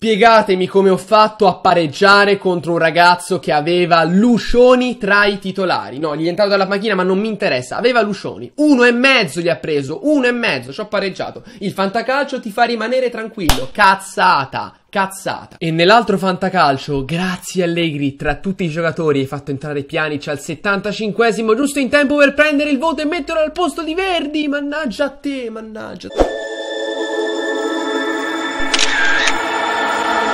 Spiegatemi come ho fatto a pareggiare contro un ragazzo che aveva Lucioni tra i titolari. No, gli è entrato dalla macchina, ma non mi interessa. Aveva Lucioni. Uno e mezzo gli ha preso. Uno e mezzo. Ci ho pareggiato. Il fantacalcio ti fa rimanere tranquillo. Cazzata cazzata. E nell'altro fantacalcio, grazie Allegri, tra tutti i giocatori hai fatto entrare Pjanic al 75 esimo giusto in tempo per prendere il voto e metterlo al posto di Verdi. Mannaggia a te, mannaggia a te.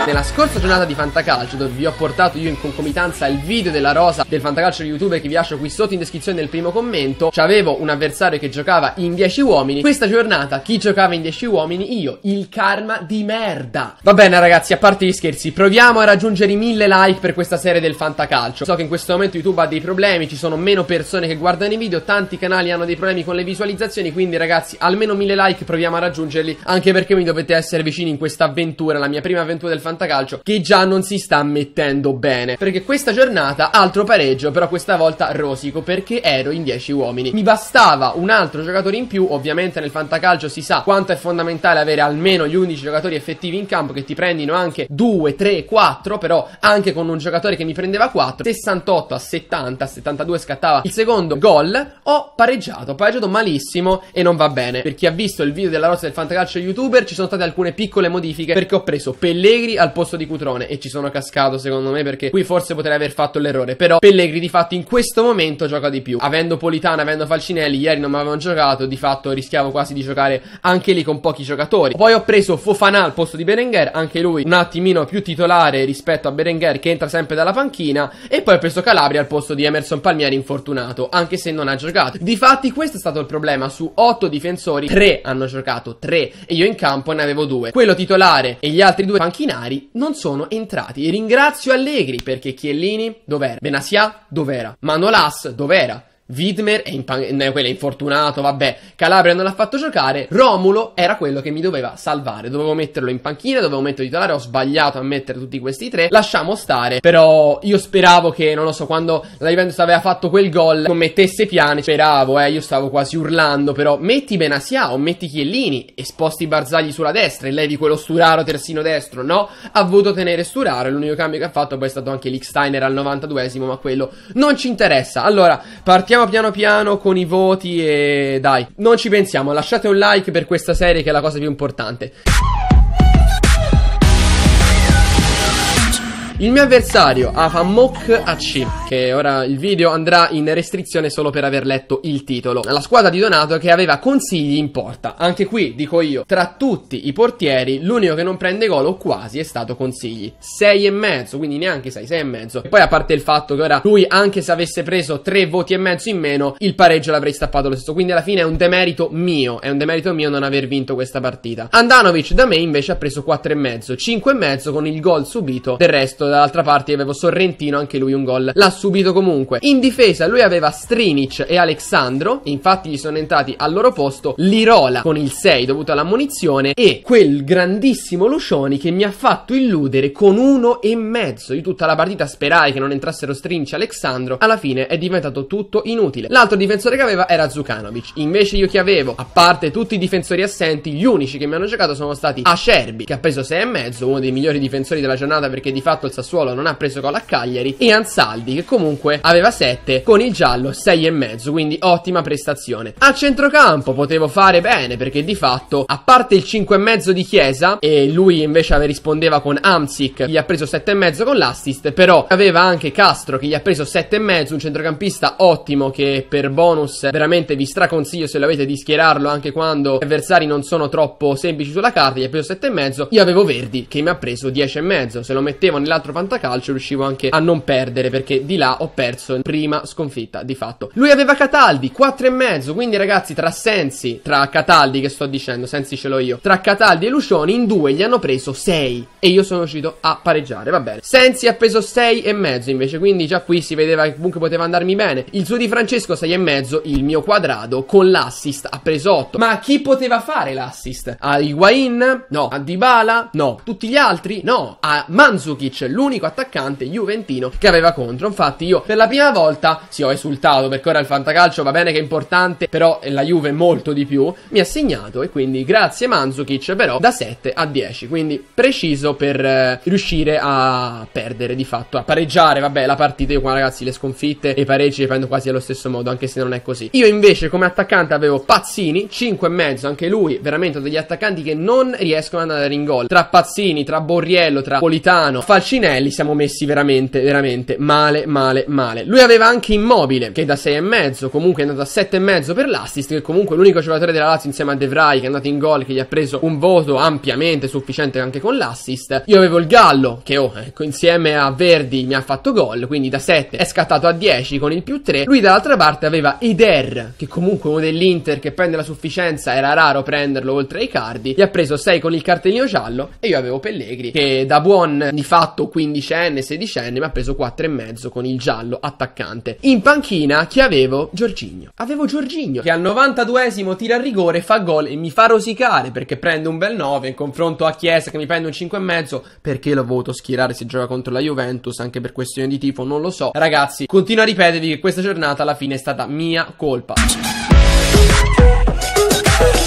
Nella scorsa giornata di Fantacalcio, dove vi ho portato io in concomitanza il video della rosa del Fantacalcio di YouTube che vi lascio qui sotto in descrizione nel primo commento, c'avevo un avversario che giocava in 10 uomini. Questa giornata chi giocava in 10 uomini? Io, il karma di merda. Va bene ragazzi, a parte gli scherzi, proviamo a raggiungere i 1000 like per questa serie del Fantacalcio. So che in questo momento YouTube ha dei problemi, ci sono meno persone che guardano i video, tanti canali hanno dei problemi con le visualizzazioni, quindi ragazzi, almeno 1000 like proviamo a raggiungerli, anche perché mi dovete essere vicini in questa avventura, la mia prima avventura del Fantacalcio fantacalcio che già non si sta mettendo bene. Perché questa giornata, altro pareggio, però questa volta rosico perché ero in 10 uomini. Mi bastava un altro giocatore in più, ovviamente nel fantacalcio si sa quanto è fondamentale avere almeno gli 11 giocatori effettivi in campo che ti prendino anche 2, 3, 4, però anche con un giocatore che mi prendeva 4, 68 a 70, 72 scattava il secondo gol, ho pareggiato, ho pareggiato malissimo e non va bene. Per chi ha visto il video della rosa del fantacalcio youtuber ci sono state alcune piccole modifiche perché ho preso Pellegri a al posto di Cutrone e ci sono cascato secondo me perché qui forse potrei aver fatto l'errore però Pellegrini di fatto in questo momento gioca di più avendo Politana avendo Falcinelli ieri non mi avevano giocato di fatto rischiavo quasi di giocare anche lì con pochi giocatori poi ho preso Fofana al posto di Berenguer anche lui un attimino più titolare rispetto a Berenguer che entra sempre dalla panchina e poi ho preso Calabria al posto di Emerson Palmieri infortunato anche se non ha giocato difatti questo è stato il problema su 8 difensori 3 hanno giocato 3 e io in campo ne avevo 2 quello titolare e gli altri due panchinari titolari non sono entrati. Ringrazio Allegri perché Chiellini dov'era? Benassia dov'era? Manolas dov'era? Widmer è, in è quello infortunato, vabbè, Calabria non l'ha fatto giocare, Romulo era quello che mi doveva salvare, dovevo metterlo in panchina, dovevo metterlo titolare, ho sbagliato a mettere tutti questi tre, lasciamo stare, però io speravo che, non lo so, quando la Juventus aveva fatto quel gol, non mettesse piani, speravo, eh, io stavo quasi urlando, però metti Benasia o metti Chiellini e sposti Barzagli sulla destra e levi quello Sturaro terzino destro, no? Ha voluto tenere Sturaro, l'unico cambio che ha fatto poi è stato anche l'Iksteiner al 92esimo, ma quello non ci interessa. Allora, partiamo Partiamo piano piano con i voti e dai, non ci pensiamo, lasciate un like per questa serie che è la cosa più importante. Il mio avversario ha Afamok AC Che ora il video andrà in restrizione solo per aver letto il titolo La squadra di Donato che aveva consigli in porta Anche qui, dico io, tra tutti i portieri L'unico che non prende gol o quasi è stato consigli e mezzo, quindi neanche 6, 6,5 E mezzo. E poi a parte il fatto che ora lui anche se avesse preso 3 voti e mezzo in meno Il pareggio l'avrei stappato lo stesso Quindi alla fine è un demerito mio È un demerito mio non aver vinto questa partita Andanovic da me invece ha preso 4,5 5,5 con il gol subito Del resto dall'altra parte avevo Sorrentino, anche lui un gol l'ha subito comunque. In difesa lui aveva Strinic e Alexandro, infatti gli sono entrati al loro posto Lirola con il 6 dovuto all'ammunizione e quel grandissimo Lucioni che mi ha fatto illudere con uno e mezzo. Io tutta la partita sperai che non entrassero Strinic e Alexandro, alla fine è diventato tutto inutile. L'altro difensore che aveva era Zukanovic, invece io che avevo, a parte tutti i difensori assenti, gli unici che mi hanno giocato sono stati Acerbi che ha preso 6 e mezzo, uno dei migliori difensori della giornata perché di fatto il Sassuolo non ha preso gol a Cagliari e Ansaldi che comunque aveva 7 con il giallo 6,5 quindi ottima prestazione. A centrocampo potevo fare bene perché di fatto a parte il 5,5 di Chiesa e lui invece rispondeva con Amsic gli ha preso 7,5 con l'assist però aveva anche Castro che gli ha preso 7,5 un centrocampista ottimo che per bonus veramente vi straconsiglio se lo avete di schierarlo anche quando gli avversari non sono troppo semplici sulla carta gli ha preso 7,5 io avevo Verdi che mi ha preso 10,5 se lo mettevo nell'altro altro fantacalcio riuscivo anche a non perdere perché di là ho perso in prima sconfitta di fatto. Lui aveva Cataldi 4,5, quindi ragazzi tra Sensi, tra Cataldi che sto dicendo, Sensi ce l'ho io, tra Cataldi e Lucioni in due gli hanno preso 6 e io sono riuscito a pareggiare, va bene. Sensi ha preso 6,5 invece, quindi già qui si vedeva che comunque poteva andarmi bene. Il suo di Francesco 6,5, il mio quadrato con l'assist ha preso 8. Ma chi poteva fare l'assist? A Higuain? No. A Dybala? No. Tutti gli altri? No. A Manzukic? l'unico attaccante juventino che aveva contro. Infatti io per la prima volta, sì ho esultato perché ora il fantacalcio va bene che è importante, però la Juve molto di più, mi ha segnato e quindi grazie Manzukic però da 7 a 10, quindi preciso per eh, riuscire a perdere di fatto, a pareggiare, vabbè la partita io qua ragazzi le sconfitte e i pareggi le prendo quasi allo stesso modo anche se non è così. Io invece come attaccante avevo Pazzini, 5 e mezzo, anche lui veramente degli attaccanti che non riescono ad andare in gol, tra Pazzini, tra Borriello, tra Politano, Falcini Bellinelli siamo messi veramente, veramente male, male, male. Lui aveva anche Immobile, che da e mezzo, comunque è andato a e mezzo per l'assist, che comunque è l'unico giocatore della Lazio insieme a De Vrij che è andato in gol, che gli ha preso un voto ampiamente sufficiente anche con l'assist. Io avevo il Gallo, che oh, ecco, insieme a Verdi mi ha fatto gol, quindi da 7 è scattato a 10 con il più 3. Lui dall'altra parte aveva Ider, che comunque uno dell'Inter che prende la sufficienza, era raro prenderlo oltre ai cardi, gli ha preso 6 con il cartellino giallo e io avevo Pellegri, che da buon di fatto quindicenne, sedicenne, ma ha preso 4,5 con il giallo attaccante. In panchina chi avevo? Giorginio. Avevo Giorginio che al 92esimo tira a rigore, fa gol e mi fa rosicare perché prende un bel 9 in confronto a Chiesa che mi prende un 5,5 perché l'ho voluto schierare se gioca contro la Juventus anche per questione di tifo, non lo so. Ragazzi, continuo a ripetervi che questa giornata alla fine è stata mia colpa.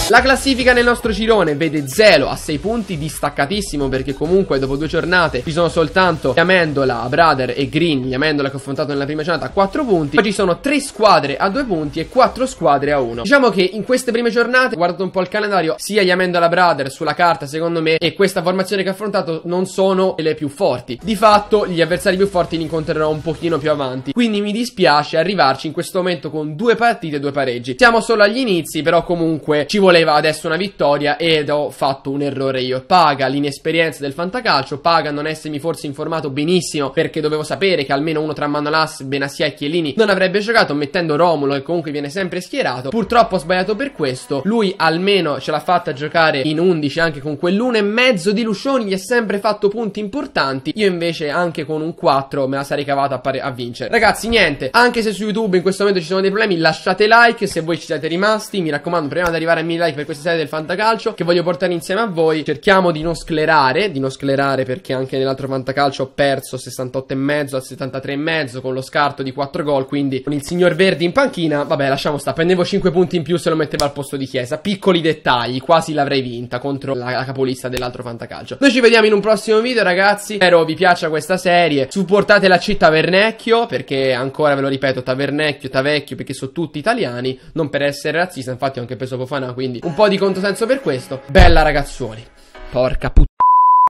La classifica nel nostro girone vede Zelo a 6 punti, distaccatissimo perché comunque dopo due giornate ci sono soltanto Amendola, Brother e Green. gli Amendola che ho affrontato nella prima giornata a 4 punti. Poi ci sono 3 squadre a 2 punti e 4 squadre a 1. Diciamo che in queste prime giornate, guardando un po' il calendario, sia gli Yamendola Brother sulla carta secondo me e questa formazione che ho affrontato non sono le più forti. Di fatto gli avversari più forti li incontrerò un pochino più avanti. Quindi mi dispiace arrivarci in questo momento con due partite e due pareggi. Siamo solo agli inizi, però comunque ci voleva adesso una vittoria ed ho fatto un errore io. Paga l'inesperienza del fantacalcio, paga non essermi forse informato benissimo perché dovevo sapere che almeno uno tra Manolas, Benassia e Chiellini non avrebbe giocato mettendo Romulo che comunque viene sempre schierato. Purtroppo ho sbagliato per questo, lui almeno ce l'ha fatta giocare in 11 anche con quell'uno e mezzo di Lucioni, gli è sempre fatto punti importanti, io invece anche con un 4 me la sarei cavata a, a vincere. Ragazzi niente, anche se su YouTube in questo momento ci sono dei problemi lasciate like se voi ci siete rimasti, mi raccomando prima di arrivare arrivare a 1000 like per questa serie del fantacalcio che voglio portare insieme a voi. Cerchiamo di non sclerare, di non sclerare perché anche nell'altro fantacalcio ho perso 68,5 al 73,5 con lo scarto di 4 gol, quindi con il signor Verdi in panchina, vabbè, lasciamo sta, prendevo 5 punti in più se lo metteva al posto di Chiesa. Piccoli dettagli, quasi l'avrei vinta contro la, la capolista dell'altro fantacalcio. Noi ci vediamo in un prossimo video, ragazzi. Spero vi piaccia questa serie. Supportate la città Tavernecchio, perché ancora ve lo ripeto, Tavernecchio, Tavecchio, perché sono tutti italiani, non per essere razzista, infatti ho anche preso poco fa orfana, quindi un po' di contosenso per questo. Bella ragazzuoli. Porca puttana.